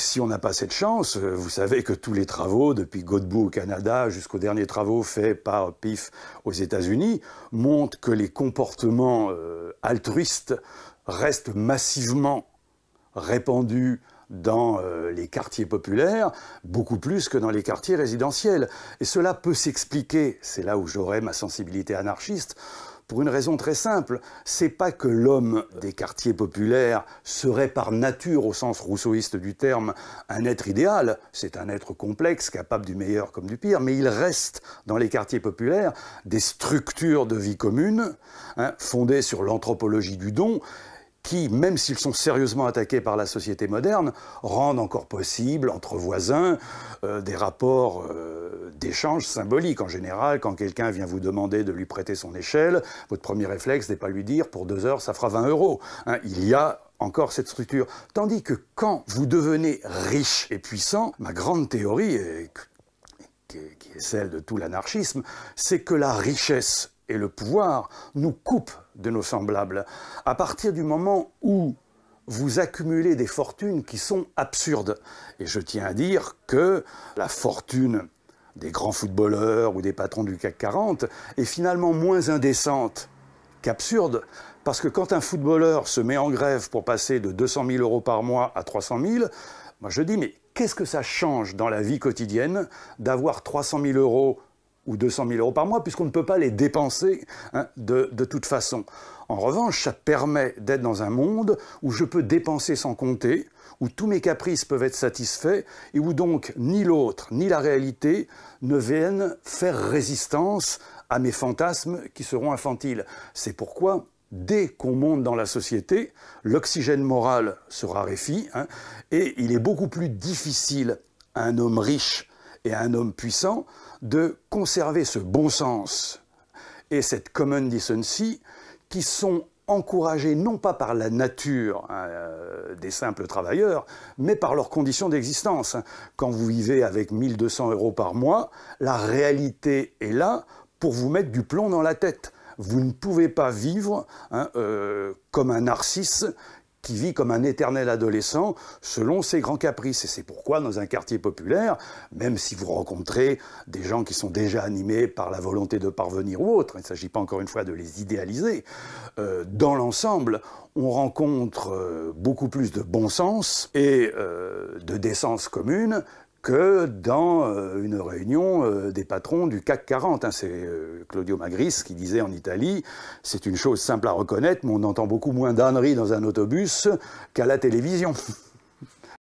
Si on n'a pas cette chance, euh, vous savez que tous les travaux, depuis Godbout au Canada jusqu'aux derniers travaux faits par PIF aux États-Unis, montrent que les comportements euh, altruistes restent massivement répandus dans euh, les quartiers populaires, beaucoup plus que dans les quartiers résidentiels. Et cela peut s'expliquer, c'est là où j'aurai ma sensibilité anarchiste, pour une raison très simple. C'est pas que l'homme des quartiers populaires serait par nature, au sens rousseauiste du terme, un être idéal. C'est un être complexe, capable du meilleur comme du pire, mais il reste dans les quartiers populaires des structures de vie commune, hein, fondées sur l'anthropologie du don, qui, même s'ils sont sérieusement attaqués par la société moderne, rendent encore possible entre voisins euh, des rapports euh, d'échange symboliques. En général, quand quelqu'un vient vous demander de lui prêter son échelle, votre premier réflexe n'est pas lui dire pour deux heures ça fera 20 euros. Hein, il y a encore cette structure. Tandis que quand vous devenez riche et puissant, ma grande théorie, qui est celle de tout l'anarchisme, c'est que la richesse et le pouvoir nous coupe de nos semblables. À partir du moment où vous accumulez des fortunes qui sont absurdes, et je tiens à dire que la fortune des grands footballeurs ou des patrons du CAC 40 est finalement moins indécente qu'absurde, parce que quand un footballeur se met en grève pour passer de 200 000 euros par mois à 300 000, moi je dis mais qu'est-ce que ça change dans la vie quotidienne d'avoir 300 000 euros ou 200 000 euros par mois, puisqu'on ne peut pas les dépenser hein, de, toute façon. En revanche, ça permet d'être dans un monde où je peux dépenser sans compter, où tous mes caprices peuvent être satisfaits, et où donc ni l'autre, ni la réalité ne viennent faire résistance à mes fantasmes qui seront infantiles. C'est pourquoi, dès qu'on monte dans la société, l'oxygène moral se raréfie, hein, et il est beaucoup plus difficile à un homme riche et à un homme puissant de conserver ce bon sens et cette common decency qui sont encouragés non pas par la nature hein, euh, des simples travailleurs, mais par leurs conditions d'existence. Quand vous vivez avec 1200 euros par mois, la réalité est là pour vous mettre du plomb dans la tête. Vous ne pouvez pas vivre hein, euh, comme un narcisse qui vit comme un éternel adolescent selon ses grands caprices. Et c'est pourquoi dans un quartier populaire, même si vous rencontrez des gens qui sont déjà animés par la volonté de parvenir ou autre, il ne s'agit pas encore une fois de les idéaliser, euh, dans l'ensemble, on rencontre euh, beaucoup plus de bon sens et euh, de décence commune que dans euh, une réunion euh, des patrons du CAC 40. Hein. C'est euh, Claudio Magris qui disait en Italie, c'est une chose simple à reconnaître, mais on entend beaucoup moins d'âneries dans un autobus qu'à la télévision.